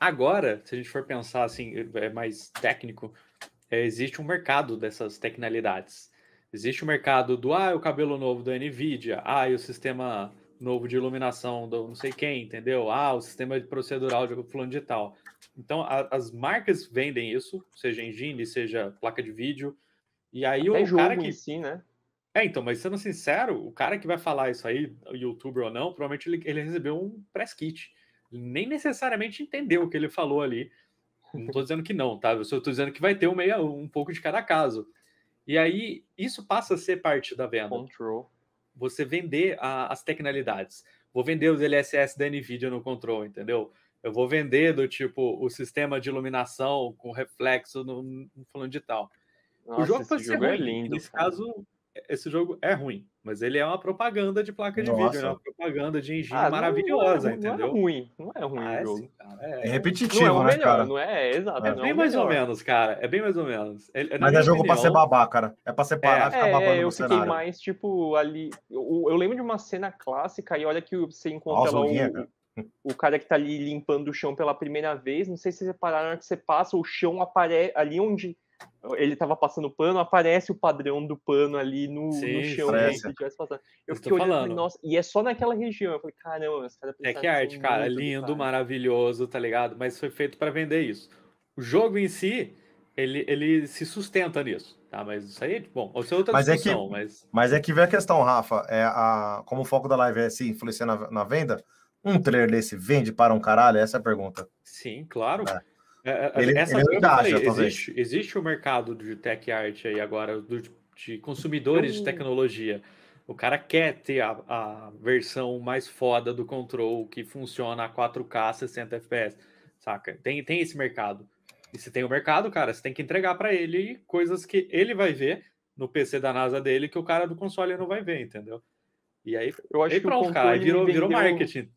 Agora, se a gente for pensar assim, eh, é mais técnico, é, existe um mercado dessas tecnalidades. Existe o um mercado do ah, o cabelo novo da Nvidia, ah, e o sistema novo de iluminação do não sei quem, entendeu? Ah, o sistema de procedural de fulano de tal. Então, a, as marcas vendem isso, seja engine, seja placa de vídeo. E aí Até o cara que si, né? É, então, mas sendo sincero, o cara que vai falar isso aí, youtuber ou não, provavelmente ele, ele recebeu um press kit nem necessariamente entendeu o que ele falou ali. Não estou dizendo que não, tá? Eu só estou dizendo que vai ter um, meio, um pouco de cada caso. E aí, isso passa a ser parte da venda. Control. Você vender a, as tecnalidades. Vou vender os LSS da NVIDIA no control, entendeu? Eu vou vender do tipo o sistema de iluminação com reflexo no, no falando de tal. Nossa, o jogo, esse jogo é ruim. é lindo. Nesse cara. caso, esse jogo é ruim, mas ele é uma propaganda de placa de é Nossa. vídeo, é uma propaganda de engenho ah, maravilhosa, não, não, entendeu? É não é ruim, não é ruim ah, o é jogo. É, é, repetitivo, não é o né, melhor, cara? Não é, exato. É, bem mais ou menos, cara. É bem mais ou menos. mas é jogo pra ser babá, cara. É pra separar e ficar babando eu no cenário. Eu fiquei mais, tipo, ali... Eu, eu, lembro de uma cena clássica e olha que você encontra Nossa, lá o né, o cara que tá ali limpando o chão pela primeira vez, não sei se vocês repararam, que você passa, o chão aparece ali onde ele tava passando pano, aparece o padrão do pano ali no, Sim, no chão né, Eu fiquei olhando falando. nossa, e é só naquela região. Eu falei, caramba, os caras É que arte, cara, lindo, maravilhoso, tá ligado? Mas foi feito para vender isso. O jogo em si, ele, ele se sustenta nisso. Tá, mas isso aí, bom, ou é outra mas discussão, é que, mas... Mas é que vem a questão, Rafa, é a, como o foco da live é se influenciar na, na venda, um trailer desse vende para um caralho? Essa é a pergunta. Sim, claro. É. É, é, ele, essa ele é verdade, falei, existe, existe o mercado de tech art aí agora, do, de consumidores Eu... de uhum. tecnologia. O cara quer ter a, a, versão mais foda do control que funciona a 4K 60 FPS, saca? Tem, tem esse mercado. E se tem o mercado, cara, você tem que entregar para ele coisas que ele vai ver no PC da NASA dele que o cara do console não vai ver, entendeu? E aí, Eu acho aí pronto, que o cara, virou, virou marketing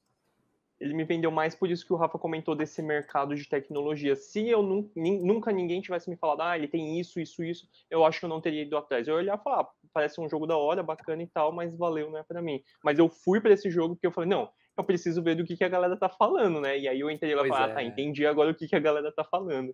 ele me vendeu mais por isso que o Rafa comentou desse mercado de tecnologia. Se eu nu nunca ninguém tivesse me falado, ah, ele tem isso, isso, isso, eu acho que eu não teria ido atrás. Eu ia olhar e falar, ah, parece um jogo da hora, bacana e tal, mas valeu, não é para mim. Mas eu fui para esse jogo porque eu falei, não, eu preciso ver do que, que a galera tá falando, né? E aí eu entrei lá e falei, é. ah, tá, é. entendi agora o que, que a galera tá falando.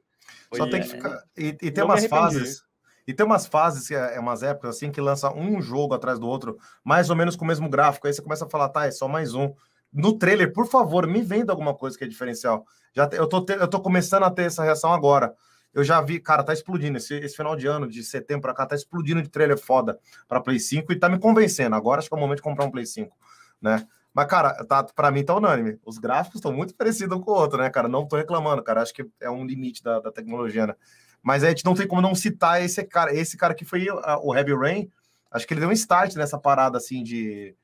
Só tem é... que ficar. E, e tem umas fases. E tem umas fases, é, é umas épocas assim, que lança um jogo atrás do outro, mais ou menos com o mesmo gráfico. Aí você começa a falar, tá, é só mais um no trailer, por favor, me venda alguma coisa que é diferencial. Já eu, tô te, eu tô começando a ter essa reação agora. Eu já vi, cara, tá explodindo. Esse, esse final de ano, de setembro pra cá, tá explodindo de trailer foda pra Play 5 e tá me convencendo. Agora acho que é o momento de comprar um Play 5, né? Mas, cara, tá, pra mim tá unânime. Os gráficos estão muito parecidos um com o outro, né, cara? Não tô reclamando, cara. Acho que é um limite da, da tecnologia, né? Mas a gente não tem como não citar esse cara, esse cara que foi ah, o Heavy Rain. Acho que ele deu um start nessa parada assim de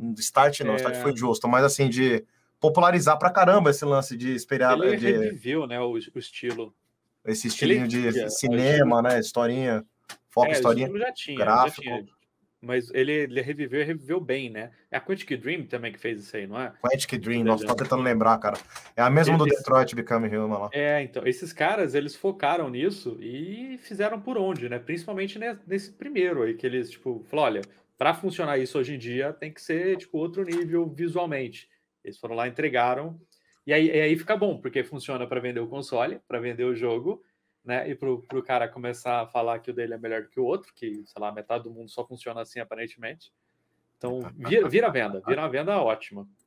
um start não, é... start foi é. justo, mas assim, de popularizar pra caramba esse lance de esperar. Ele eh, de... viu né, o, o estilo. Esse estilinho ele... de cinema, né, historinha, foco, é, historinha, já tinha, gráfico. Já tinha. Mas ele, ele reviveu e reviveu bem, né? É a Quantic Dream também que fez isso aí, não é? Quantic Dream, nossa, tô tentando lembrar, cara. É a mesma eles... do Detroit Become Human lá. É, então, esses caras, eles focaram nisso e fizeram por onde, né? Principalmente nesse primeiro aí, que eles, tipo, falaram, olha, para funcionar isso hoje em dia, tem que ser tipo outro nível visualmente. Eles foram lá, entregaram, e aí, e aí fica bom, porque funciona para vender o console, para vender o jogo, né? E para o cara começar a falar que o dele é melhor que o outro, que, sei lá, metade do mundo só funciona assim aparentemente. Então, vira, vira venda, vira venda ótima.